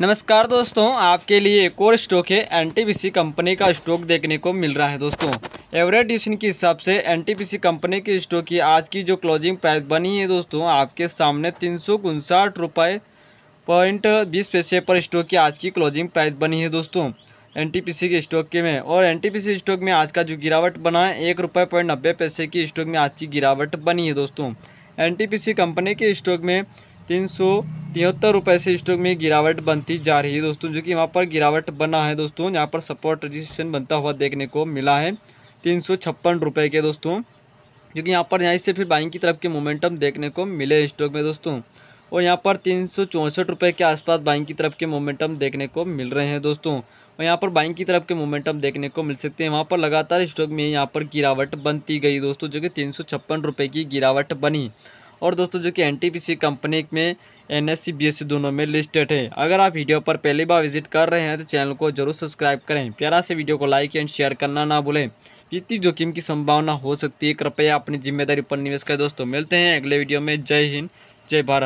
नमस्कार दोस्तों आपके लिए एक और स्टॉक है एनटीपीसी कंपनी का स्टॉक देखने को मिल रहा है दोस्तों एवरेज ट्यूशन के हिसाब से एनटीपीसी कंपनी के स्टॉक की आज की जो क्लोजिंग प्राइस बनी है दोस्तों आपके सामने तीन सौ उनसाठ रुपये पॉइंट बीस पैसे पर स्टॉक की आज की क्लोजिंग प्राइस बनी है दोस्तों एन के स्टॉक के में और एन स्टॉक में आज का जो गिरावट बना है एक रुपये पॉइंट नब्बे पैसे की स्टॉक में आज की गिरावट बनी है दोस्तों एन कंपनी के स्टॉक में तीन सौ तिहत्तर रुपये से स्टॉक में गिरावट बनती जा रही है दोस्तों जो कि यहाँ पर गिरावट बना है दोस्तों यहाँ पर सपोर्ट रजिस्ट्रेशन बनता हुआ देखने को मिला है तीन सौ छप्पन रुपये के दोस्तों क्योंकि यहाँ पर यहाँ से फिर बाइंग की तरफ के मोमेंटम देखने को मिले स्टॉक में दोस्तों और यहाँ पर तीन सौ चौंसठ रुपये के आसपास बाइंग की तरफ के मोमेंटम देखने को मिल रहे हैं दोस्तों और यहाँ पर बाइंग की तरफ के मोमेंटम देखने को मिल सकते हैं वहाँ पर लगातार स्टॉक में यहाँ पर गिरावट बनती गई दोस्तों जो कि तीन सौ छप्पन रुपये की गिरावट बनी और दोस्तों जो कि एन कंपनी में एन एस सी दोनों में लिस्टेड है अगर आप वीडियो पर पहली बार विजिट कर रहे हैं तो चैनल को जरूर सब्सक्राइब करें प्यारा से वीडियो को लाइक एंड शेयर करना ना भूलें जितनी जोखिम की संभावना हो सकती है कृपया अपनी जिम्मेदारी पर निवेश करें दोस्तों मिलते हैं अगले वीडियो में जय हिंद जय भारत